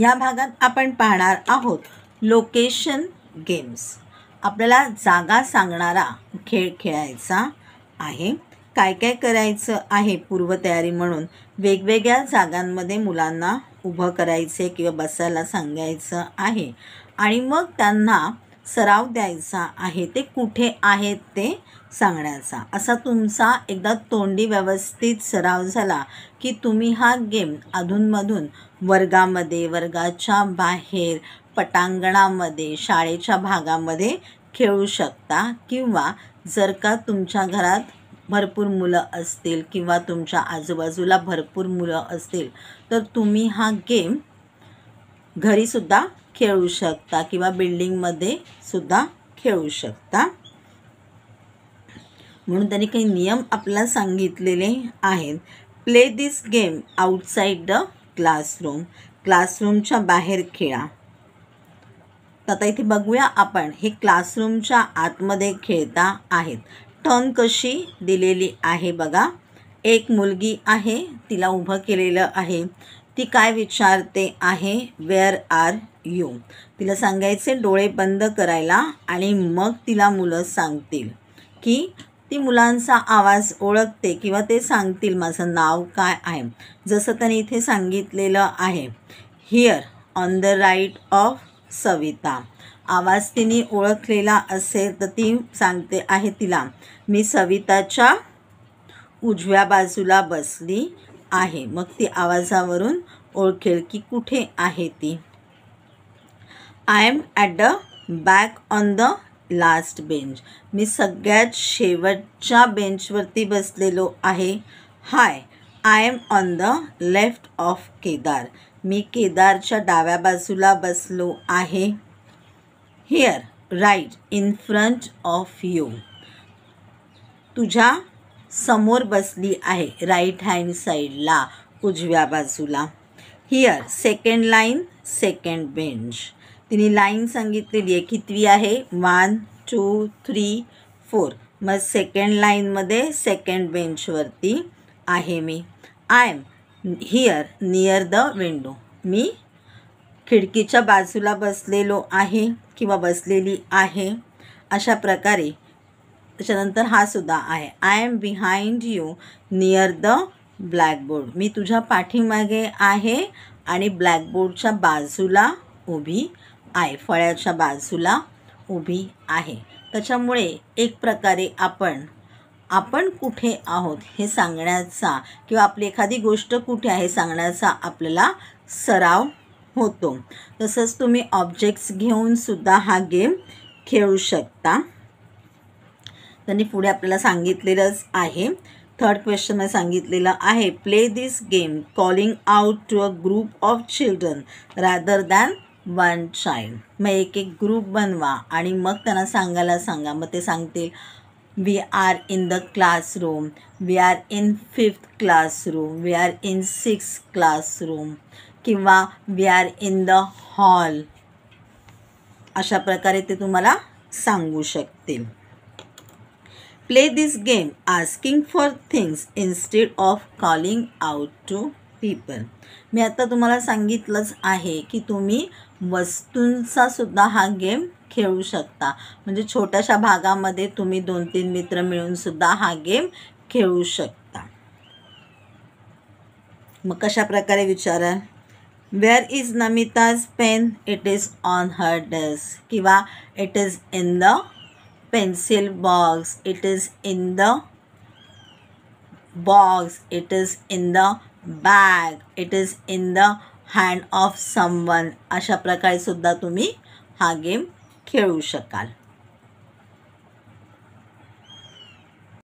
या भागात आपण पाहणार आहोत लोकेशन गेम्स आपल्याला जागा सांगणारा खेळ खेळायचा आहे काय काय करायचं आहे पूर्वतयारी म्हणून वेगवेगळ्या जागांमध्ये मुलांना उभं करायचे किंवा बसायला सांगायचं आहे आणि मग त्यांना सराव द्यायचा आहे ते कुठे आहेत ते सांगण्याचा असा तुमचा एकदा तोंडी व्यवस्थित सराव झाला की तुम्ही हा गेम अधूनमधून वर्गामध्ये वर्गाच्या बाहेर पटांगणामध्ये शाळेच्या भागामध्ये खेळू शकता किंवा जर का तुमच्या घरात भरपूर मुलं असतील किंवा तुमच्या आजूबाजूला भरपूर मुलं असतील तर तुम्ही हा गेम घरीसुद्धा खेळू शकता किंवा बिल्डिंगमध्ये सुद्धा खेळू शकता म्हणून त्यांनी काही नियम आपल्याला सांगितलेले आहेत play this game outside the classroom क्लासरूमच्या बाहेर खेळा तर आता इथे बघूया आपण हे क्लासरूमच्या आतमध्ये खेळता आहेत टर्न कशी दिलेली आहे बघा एक मुलगी आहे तिला उभं केलेलं आहे ती काय विचारते आहे वेअर आर यो तिला सांगायचे डोळे बंद करायला आणि मग तिला मुलं सांगतील की ती मुलांचा आवाज ओळखते किंवा ते सांगतील माझं नाव काय आहे जसं त्यांनी इथे सांगितलेलं आहे here on the right of Savita आवाज तिने ओळखलेला असेल तर ती सांगते आहे तिला मी सविताच्या उजव्या बाजूला बसली आहे मग ती आवाजावरून ओळखेल की कुठे आहे ती I am at the back on the last bench मी सगळ्यात शेवटच्या बेंचवरती बसलेलो आहे hi I am on the left of Kedar मी केदारच्या डाव्या बाजूला बसलो आहे here right in front of you तुझ्या समोर बसली आहे राईट हँड साईडला उजव्या बाजूला हिअर सेकंड लाईन सेकंड बेंच तिने लाईन सांगितलेली आहे कितवी आहे वन टू थ्री फोर मग सेकंड लाईनमध्ये सेकंड बेंचवरती आहे मी I am here near the window मी खिडकीच्या बाजूला बसलेलो आहे किंवा बसलेली आहे अशा प्रकारे त्याच्यानंतर हा सुद्धा आहे I am behind you near the blackboard मी तुझ्या पाठीमागे आहे आणि ब्लॅकबोर्डच्या बाजूला उभी आहे फळ्याच्या बाजूला उभी आहे त्याच्यामुळे एक प्रकारे आपण आपण कुठे आहोत हे सांगण्याचा किंवा आपली एखादी गोष्ट कुठे आहे सांगण्याचा आपल्याला सराव होतो तसंच तुम्ही ऑब्जेक्ट्स घेऊन सुद्धा हा गेम खेळू शकता त्यांनी पुढे आपल्याला सांगितलेलंच आहे थर्ड क्वेश्चनमध्ये सांगितलेलं आहे play this game calling out to a group of children rather than one child मग एक एक ग्रुप बनवा आणि मग त्यांना सांगायला सांगा मग ते सांगतील we are in the classroom we are in fifth classroom we are in six classroom किंवा we are in the hall अशा प्रकारे ते तुम्हाला सांगू शकतील play this game asking for things instead of calling out to people मी आता तुम्हाला सांगितलंच आहे की तुम्ही वस्तूंचा सुद्धा हा गेम खेळू शकता म्हणजे छोट्याशा भागामध्ये तुम्ही दोन तीन मित्र मिळून सुद्धा हा गेम खेळू शकता मग कशा प्रकारे where is Namita's pen it is on her desk किंवा it is in the pencil box it is in the box it is in the bag it is in the hand of someone अशा प्रकारे सुद्धा तुम्ही हा game खेळू शकाल